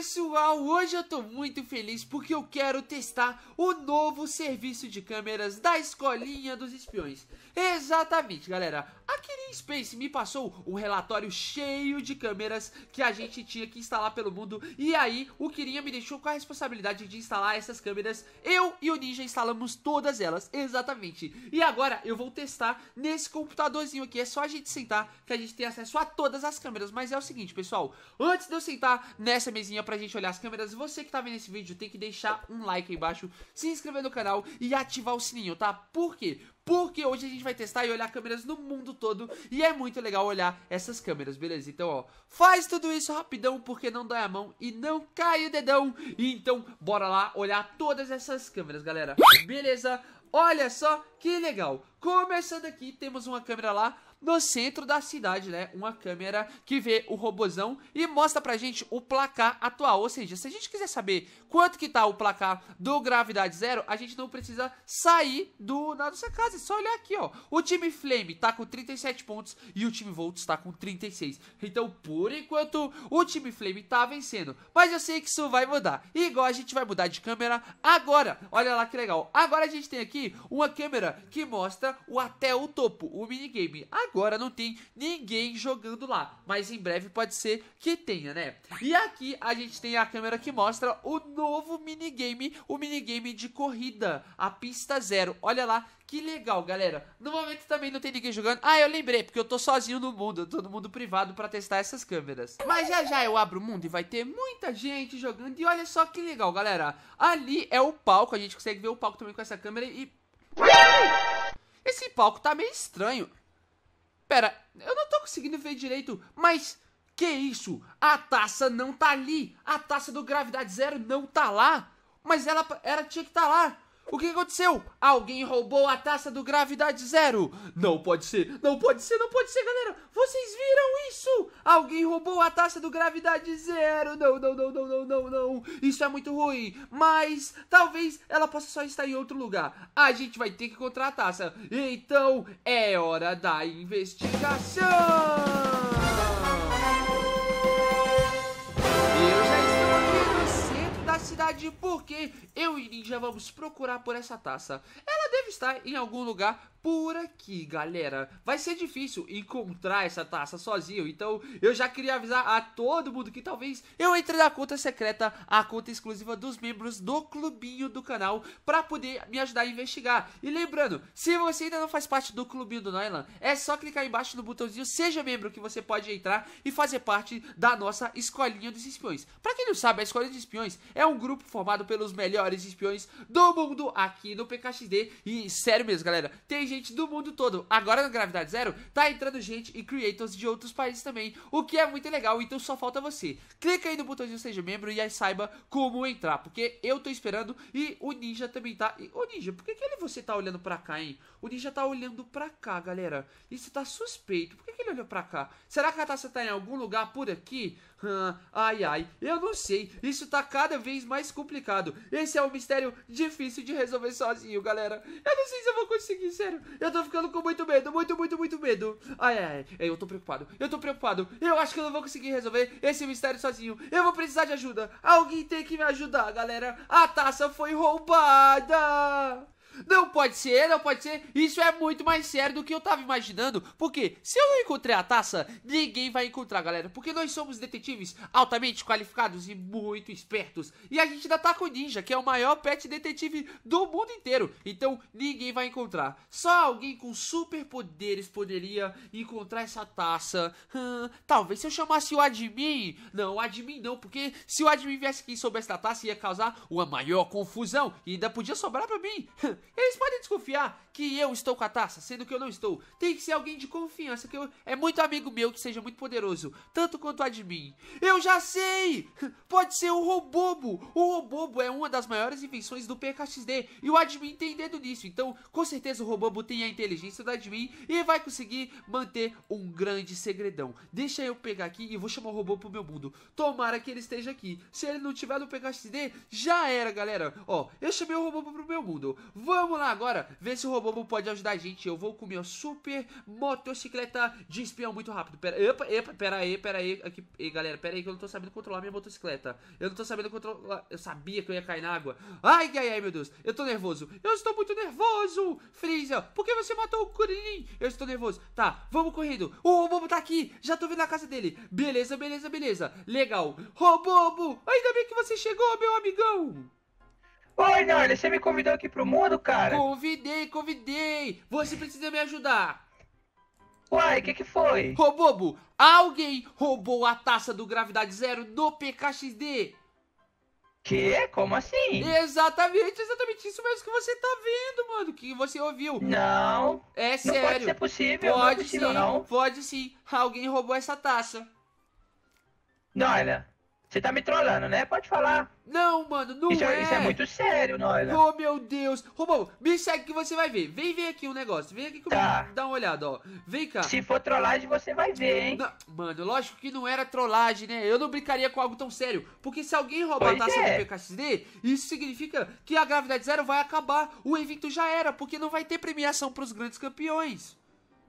pessoal, hoje eu tô muito feliz porque eu quero testar o novo serviço de câmeras da Escolinha dos Espiões. Exatamente, galera. A Kirin Space me passou um relatório cheio de câmeras que a gente tinha que instalar pelo mundo. E aí, o Kirinha me deixou com a responsabilidade de instalar essas câmeras. Eu e o Ninja instalamos todas elas, exatamente. E agora eu vou testar nesse computadorzinho aqui. É só a gente sentar que a gente tem acesso a todas as câmeras. Mas é o seguinte, pessoal. Antes de eu sentar nessa mesinha pra gente olhar as câmeras. Você que tá vendo esse vídeo tem que deixar um like aí embaixo, se inscrever no canal e ativar o sininho, tá? Por quê? Porque hoje a gente vai testar e olhar câmeras no mundo todo e é muito legal olhar essas câmeras, beleza? Então, ó, faz tudo isso rapidão porque não dói a mão e não cai o dedão. Então, bora lá olhar todas essas câmeras, galera. Beleza? Olha só que legal. Começando aqui, temos uma câmera lá no centro da cidade, né? Uma câmera que vê o robozão e mostra pra gente o placar atual. Ou seja, se a gente quiser saber quanto que tá o placar do Gravidade Zero, a gente não precisa sair do, da nossa casa. É só olhar aqui, ó. O time Flame tá com 37 pontos e o time Volts tá com 36. Então, por enquanto, o time Flame tá vencendo. Mas eu sei que isso vai mudar. E igual a gente vai mudar de câmera agora. Olha lá que legal. Agora a gente tem aqui uma câmera que mostra o até o topo, o minigame. Agora agora não tem ninguém jogando lá, mas em breve pode ser que tenha, né? E aqui a gente tem a câmera que mostra o novo minigame, o minigame de corrida, a pista zero. Olha lá que legal, galera. No momento também não tem ninguém jogando. Ah, eu lembrei, porque eu tô sozinho no mundo. Eu tô no mundo privado pra testar essas câmeras. Mas já já eu abro o mundo e vai ter muita gente jogando. E olha só que legal, galera. Ali é o palco. A gente consegue ver o palco também com essa câmera e... Esse palco tá meio estranho. Pera, eu não tô conseguindo ver direito, mas que isso? A taça não tá ali. A taça do gravidade zero não tá lá. Mas ela, era tinha que estar tá lá. O que aconteceu? Alguém roubou a taça do Gravidade Zero. Não pode ser, não pode ser, não pode ser, galera. Vocês viram isso? Alguém roubou a taça do Gravidade Zero. Não, não, não, não, não, não, não. Isso é muito ruim. Mas talvez ela possa só estar em outro lugar. A gente vai ter que encontrar a taça. Então é hora da investigação. verdade, porque eu e Ninja vamos procurar por essa taça. Ela deve estar em algum lugar por aqui, galera. Vai ser difícil encontrar essa taça sozinho, então eu já queria avisar a todo mundo que talvez eu entre na conta secreta, a conta exclusiva dos membros do clubinho do canal, para poder me ajudar a investigar. E lembrando, se você ainda não faz parte do clubinho do Noilan, é só clicar embaixo no botãozinho Seja Membro que você pode entrar e fazer parte da nossa Escolinha dos Espiões. Para quem não sabe, a Escolinha dos Espiões é um grupo formado pelos melhores espiões do mundo aqui no PKXD e sério mesmo, galera, tem gente do mundo todo. Agora na Gravidade Zero, tá entrando gente e creators de outros países também, o que é muito legal, então só falta você. Clica aí no botãozinho Seja Membro e aí saiba como entrar, porque eu tô esperando e o Ninja também tá... E, ô Ninja, por que, que ele, você tá olhando pra cá, hein? O Ninja tá olhando pra cá, galera. Isso tá suspeito. Por que, que ele olhou pra cá? Será que a taça tá em algum lugar por aqui? Ah, ai, ai, eu não sei. Isso tá cada vez mais complicado. Esse é um mistério difícil de resolver sozinho, galera. Eu não sei se eu vou conseguir, sério. Eu tô ficando com muito medo, muito, muito, muito medo. Ai, ai, ai, eu tô preocupado. Eu tô preocupado. Eu acho que eu não vou conseguir resolver esse mistério sozinho. Eu vou precisar de ajuda. Alguém tem que me ajudar, galera. A taça foi roubada. Não pode ser, não pode ser. Isso é muito mais sério do que eu tava imaginando. Porque se eu não encontrei a taça, ninguém vai encontrar, galera. Porque nós somos detetives altamente qualificados e muito espertos. E a gente ainda tá com o Ninja, que é o maior pet detetive do mundo inteiro. Então ninguém vai encontrar. Só alguém com superpoderes poderia encontrar essa taça. Hum, talvez se eu chamasse o admin. Não, o admin não. Porque se o admin viesse aqui e soubesse da taça, ia causar uma maior confusão. E ainda podia sobrar pra mim. Hum, eles podem desconfiar que eu estou com a taça, sendo que eu não estou. Tem que ser alguém de confiança, que eu, é muito amigo meu que seja muito poderoso, tanto quanto a de mim. Eu já sei! Pode ser o Robobo! O Robobo é uma das maiores invenções do PKXD e o admin tem dedo nisso. Então, com certeza o Robobo tem a inteligência do admin e vai conseguir manter um grande segredão. Deixa eu pegar aqui e vou chamar o robô pro meu mundo. Tomara que ele esteja aqui. Se ele não tiver no PKXD, já era, galera. Ó, eu chamei o robô pro meu mundo. Vou Vamos lá agora, ver se o Robobo pode ajudar a gente. Eu vou com minha super motocicleta de espião muito rápido. Pera, epa, epa, pera aí, pera aí. Aqui, ei, galera, pera aí que eu não tô sabendo controlar minha motocicleta. Eu não tô sabendo controlar... Eu sabia que eu ia cair na água. Ai, ai, ai, meu Deus. Eu tô nervoso. Eu estou muito nervoso. Freeza, por que você matou o Kuririn? Eu estou nervoso. Tá, vamos correndo. O Robobo tá aqui. Já tô vindo na casa dele. Beleza, beleza, beleza. Legal. Robobo, ainda bem que você chegou, meu amigão. Oi, Narda, você me convidou aqui pro mundo, cara? Convidei, convidei! Você precisa me ajudar! Uai, o que que foi? Ô, bobo, alguém roubou a taça do Gravidade Zero do PKXD! Que? Como assim? Exatamente, exatamente isso mesmo que você tá vendo, mano, que você ouviu. Não. É sério. Não pode ser possível, pode não é possível, sim, não. Pode sim, alguém roubou essa taça. Não, olha, você tá me trollando, né? Pode falar. Não, mano, não isso, é. é. Isso é muito sério, Noila. Oh, meu Deus. Romão, me segue que você vai ver. Vem ver aqui um negócio. Vem aqui comigo. Tá. Dá uma olhada, ó. Vem cá. Se for trollagem, você vai ver, hein? Não, mano, lógico que não era trollagem, né? Eu não brincaria com algo tão sério. Porque se alguém roubar a taça é. do PKXD, isso significa que a gravidade zero vai acabar. O evento já era, porque não vai ter premiação pros grandes campeões.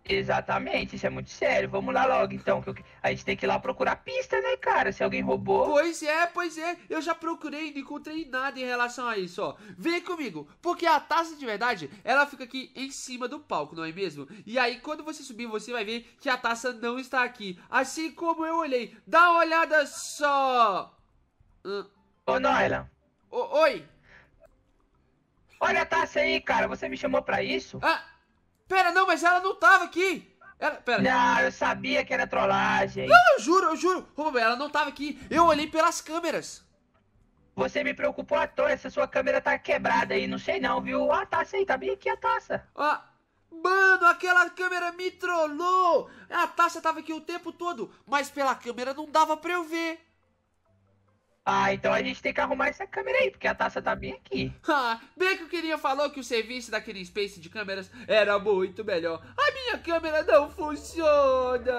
Exatamente, isso é muito sério. Vamos lá logo, então. Que eu... A gente tem que ir lá procurar pista, né, cara? Se alguém roubou. Pois é, pois é. Eu já procurei e não encontrei nada em relação a isso, ó. Vem comigo, porque a taça de verdade, ela fica aqui em cima do palco, não é mesmo? E aí, quando você subir, você vai ver que a taça não está aqui. Assim como eu olhei. Dá uma olhada só. Hum. Ô, Noelan. Oi. Olha a taça aí, cara. Você me chamou pra isso? Ah. Pera, não, mas ela não tava aqui. Ela, pera. Não, eu sabia que era trollagem. Não, eu juro, eu juro. ela não tava aqui. Eu olhei pelas câmeras. Você me preocupou à toa, essa sua câmera tá quebrada aí, não sei não, viu? Ah, taça aí, tá bem aqui a taça. Ah, mano, aquela câmera me trollou! A taça tava aqui o tempo todo, mas pela câmera não dava pra eu ver. Ah, então a gente tem que arrumar essa câmera aí, porque a taça tá bem aqui. Ah, bem que o queria falou que o serviço daquele Space de câmeras era muito melhor. A minha câmera não funciona!